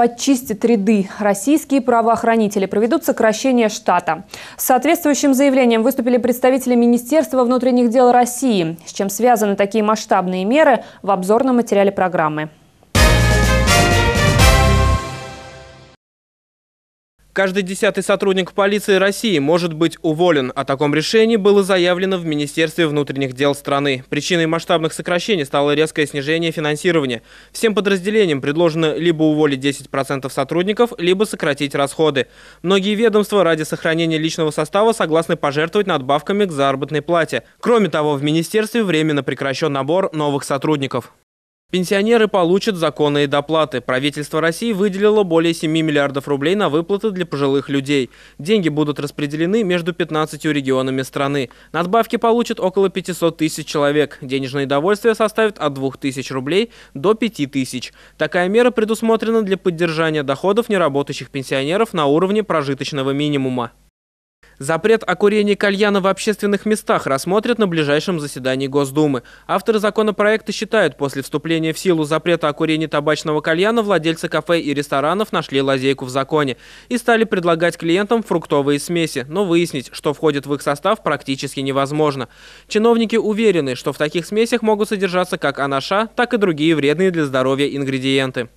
подчистит ряды. Российские правоохранители проведут сокращение штата. С соответствующим заявлением выступили представители Министерства внутренних дел России. С чем связаны такие масштабные меры в обзорном материале программы. каждый десятый сотрудник полиции России может быть уволен. О таком решении было заявлено в Министерстве внутренних дел страны. Причиной масштабных сокращений стало резкое снижение финансирования. Всем подразделениям предложено либо уволить 10% сотрудников, либо сократить расходы. Многие ведомства ради сохранения личного состава согласны пожертвовать надбавками к заработной плате. Кроме того, в министерстве временно прекращен набор новых сотрудников. Пенсионеры получат законные доплаты. Правительство России выделило более 7 миллиардов рублей на выплаты для пожилых людей. Деньги будут распределены между 15 регионами страны. Надбавки получат около 500 тысяч человек. Денежное довольствие составит от 2 тысяч рублей до 5 тысяч. Такая мера предусмотрена для поддержания доходов неработающих пенсионеров на уровне прожиточного минимума. Запрет о курении кальяна в общественных местах рассмотрят на ближайшем заседании Госдумы. Авторы законопроекта считают, после вступления в силу запрета о курении табачного кальяна владельцы кафе и ресторанов нашли лазейку в законе и стали предлагать клиентам фруктовые смеси, но выяснить, что входит в их состав, практически невозможно. Чиновники уверены, что в таких смесях могут содержаться как анаша, так и другие вредные для здоровья ингредиенты.